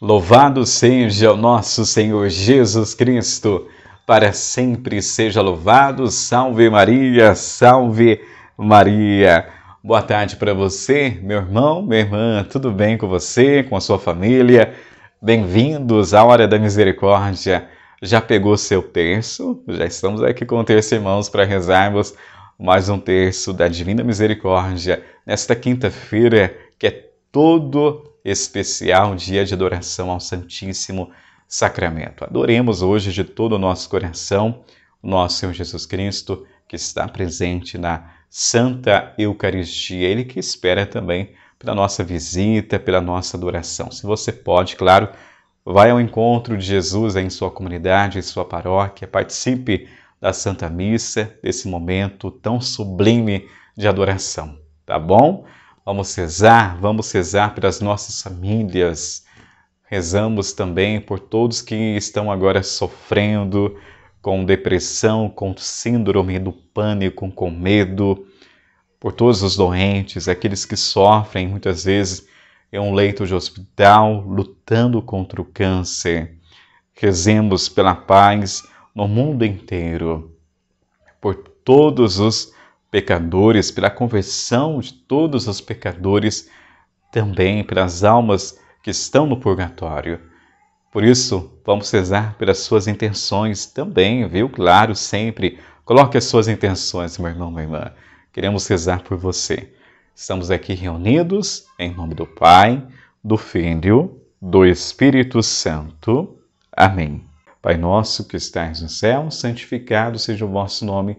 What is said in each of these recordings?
Louvado seja o nosso Senhor Jesus Cristo, para sempre seja louvado. Salve Maria, salve Maria. Boa tarde para você, meu irmão, minha irmã, tudo bem com você, com a sua família? Bem-vindos à Hora da Misericórdia. Já pegou seu terço? Já estamos aqui com o terço, irmãos, para rezarmos mais um terço da Divina Misericórdia nesta quinta-feira, que é todo especial, um dia de adoração ao Santíssimo Sacramento. Adoremos hoje de todo o nosso coração o nosso Senhor Jesus Cristo, que está presente na Santa Eucaristia, ele que espera também pela nossa visita, pela nossa adoração. Se você pode, claro, vai ao encontro de Jesus em sua comunidade, em sua paróquia, participe da Santa Missa, desse momento tão sublime de adoração, tá bom? Vamos rezar, vamos rezar pelas nossas famílias. Rezamos também por todos que estão agora sofrendo com depressão, com síndrome do pânico, com medo, por todos os doentes, aqueles que sofrem muitas vezes em um leito de hospital, lutando contra o câncer. Rezemos pela paz no mundo inteiro, por todos os pecadores, pela conversão de todos os pecadores, também para as almas que estão no purgatório. Por isso, vamos rezar pelas suas intenções também, viu? Claro, sempre. Coloque as suas intenções, meu irmão, minha irmã. Queremos rezar por você. Estamos aqui reunidos em nome do Pai, do Filho, do Espírito Santo. Amém. Pai nosso que estais no céu, santificado seja o vosso nome.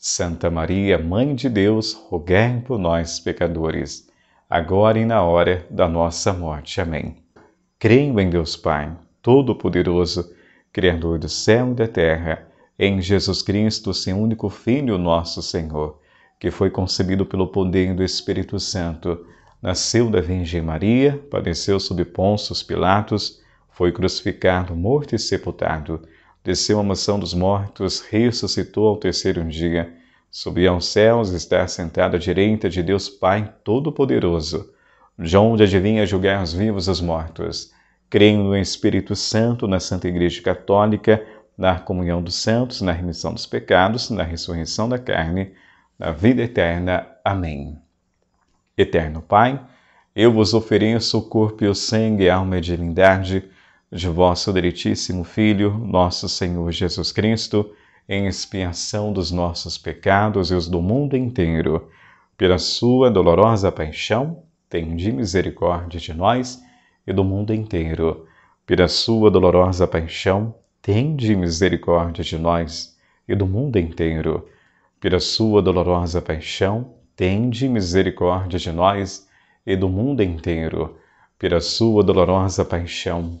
Santa Maria, Mãe de Deus, rogai por nós, pecadores, agora e na hora da nossa morte. Amém. Creio em Deus Pai, Todo-Poderoso, Criador do céu e da terra, em Jesus Cristo, seu único Filho, nosso Senhor, que foi concebido pelo poder do Espírito Santo, nasceu da Virgem Maria, padeceu sob Pôncio Pilatos, foi crucificado, morto e sepultado desceu à mansão dos mortos, ressuscitou ao terceiro dia, subiu aos céus, está sentado à direita de Deus Pai Todo-Poderoso, de onde adivinha julgar os vivos e os mortos. Creio no Espírito Santo, na Santa Igreja Católica, na comunhão dos santos, na remissão dos pecados, na ressurreição da carne, na vida eterna. Amém. Eterno Pai, eu vos ofereço o corpo e o sangue, a alma e a divindade de vosso diretíssimo Filho, nosso Senhor Jesus Cristo, em expiação dos nossos pecados e os do mundo inteiro. Pela sua dolorosa paixão, tende misericórdia de nós e do mundo inteiro. Pela sua dolorosa paixão, tende misericórdia de nós e do mundo inteiro. Pela sua dolorosa paixão, tende misericórdia de nós e do mundo inteiro. Pela sua dolorosa paixão,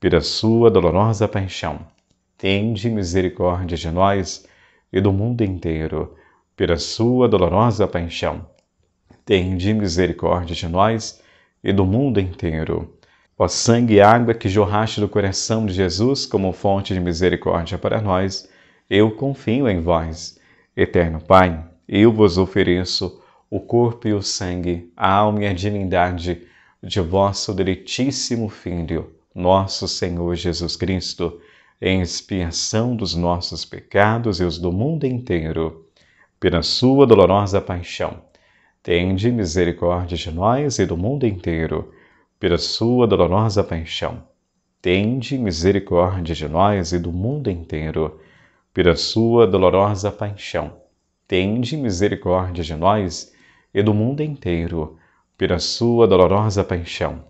pela sua dolorosa paixão. Tende misericórdia de nós e do mundo inteiro, pela sua dolorosa paixão. Tende misericórdia de nós e do mundo inteiro. Ó sangue e água que jorraste do coração de Jesus como fonte de misericórdia para nós, eu confio em vós. Eterno Pai, eu vos ofereço o corpo e o sangue, a alma e a divindade de vosso delitíssimo Filho nosso Senhor Jesus Cristo, em expiação dos nossos pecados e os do mundo inteiro, pela sua dolorosa paixão. Tende misericórdia de nós e do mundo inteiro, pela sua dolorosa paixão. Tende misericórdia de nós e do mundo inteiro, pela sua dolorosa paixão. Tende misericórdia de nós e do mundo inteiro, pela sua dolorosa paixão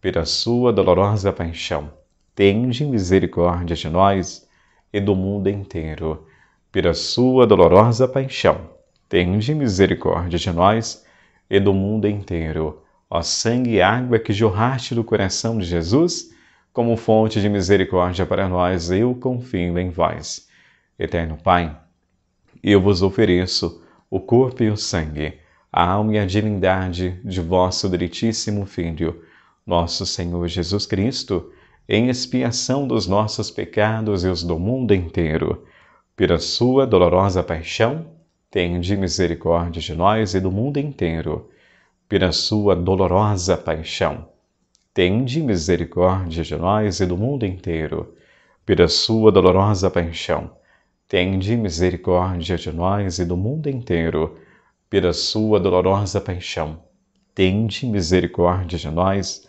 pela sua dolorosa paixão. Tende misericórdia de nós e do mundo inteiro. Pela sua dolorosa paixão, tende misericórdia de nós e do mundo inteiro. Ó sangue e água que jorraste do coração de Jesus, como fonte de misericórdia para nós, eu confio em vós. Eterno Pai, eu vos ofereço o corpo e o sangue, a alma e a divindade de vosso diretíssimo Filho nosso Senhor Jesus Cristo, em expiação dos nossos pecados e os do mundo inteiro. Pela sua dolorosa paixão, tende misericórdia de nós e do mundo inteiro. Pela sua dolorosa paixão, tende misericórdia de nós e do mundo inteiro. Pela sua dolorosa paixão, tende misericórdia de nós e do mundo inteiro. Pela sua dolorosa paixão, tende misericórdia de nós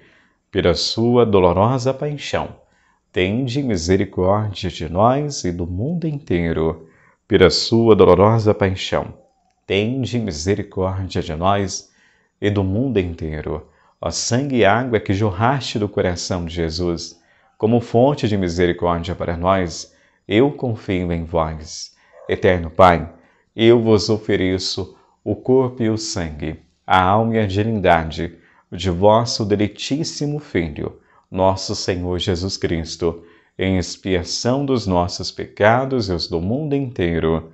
pela sua dolorosa paixão, tende misericórdia de nós e do mundo inteiro. Pela sua dolorosa paixão, tende misericórdia de nós e do mundo inteiro. Ó sangue e água que jorraste do coração de Jesus, como fonte de misericórdia para nós, eu confio em vós. Eterno Pai, eu vos ofereço o corpo e o sangue, a alma e a divindade de vosso diletíssimo Filho, nosso Senhor Jesus Cristo, em expiação dos nossos pecados e os do mundo inteiro.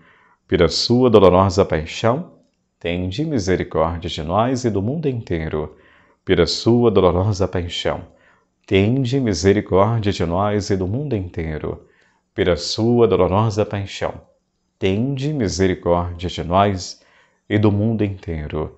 Pela sua dolorosa paixão, tende misericórdia de nós e do mundo inteiro. Pela sua dolorosa paixão, tende misericórdia de nós e do mundo inteiro. Pela sua dolorosa paixão, tende misericórdia de nós e do mundo inteiro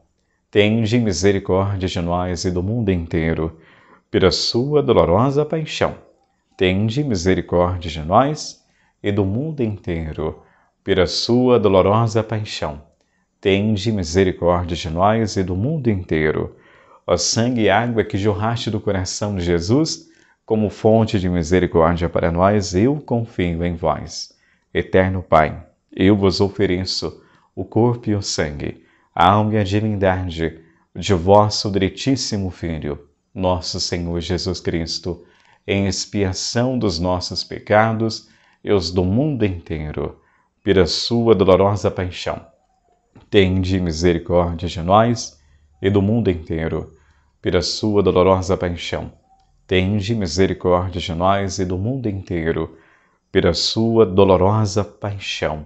Tende misericórdia de nós e do mundo inteiro. Pela sua dolorosa paixão, tende misericórdia de nós e do mundo inteiro. Pela sua dolorosa paixão, tende misericórdia de nós e do mundo inteiro. Ó sangue e água que jorraste do coração de Jesus, como fonte de misericórdia para nós, eu confio em vós. Eterno Pai, eu vos ofereço o corpo e o sangue alma e a divindade de vosso diretíssimo Filho, nosso Senhor Jesus Cristo, em expiação dos nossos pecados e os do mundo inteiro, pela sua dolorosa paixão. Tende misericórdia de nós e do mundo inteiro, pela sua dolorosa paixão. Tende misericórdia de nós e do mundo inteiro, pela sua dolorosa paixão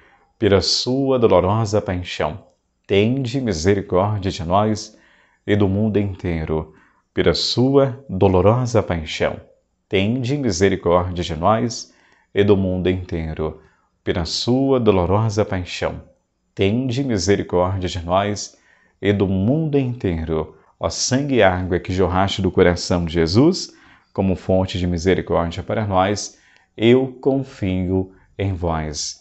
pela sua dolorosa paixão. Tende misericórdia de nós e do mundo inteiro, pela sua dolorosa paixão. Tende misericórdia de nós e do mundo inteiro, pela sua dolorosa paixão. Tende misericórdia de nós e do mundo inteiro. Ó sangue e água que jorraste do coração de Jesus, como fonte de misericórdia para nós, eu confio em vós.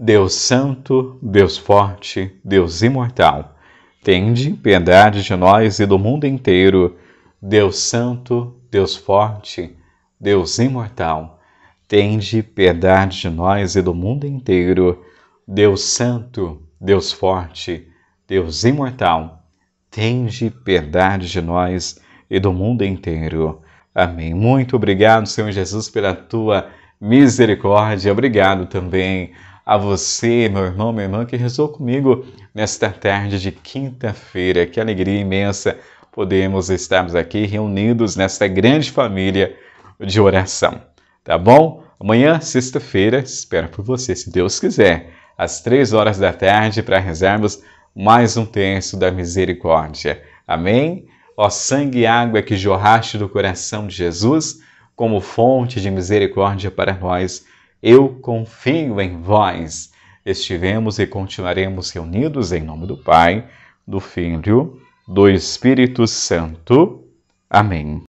Deus Santo, Deus Forte, Deus Imortal, tende piedade de nós e do mundo inteiro. Deus Santo, Deus Forte, Deus Imortal, tende piedade de nós e do mundo inteiro. Deus Santo, Deus Forte, Deus Imortal, tende piedade de nós e do mundo inteiro. Amém. Muito obrigado, Senhor Jesus, pela tua misericórdia. Obrigado também a você, meu irmão, minha irmã, que rezou comigo nesta tarde de quinta-feira. Que alegria imensa podemos estarmos aqui reunidos nesta grande família de oração. Tá bom? Amanhã, sexta-feira, espero por você, se Deus quiser, às três horas da tarde, para rezarmos mais um terço da misericórdia. Amém? Ó sangue e água que jorraste do coração de Jesus, como fonte de misericórdia para nós eu confio em vós. Estivemos e continuaremos reunidos em nome do Pai, do Filho, do Espírito Santo. Amém.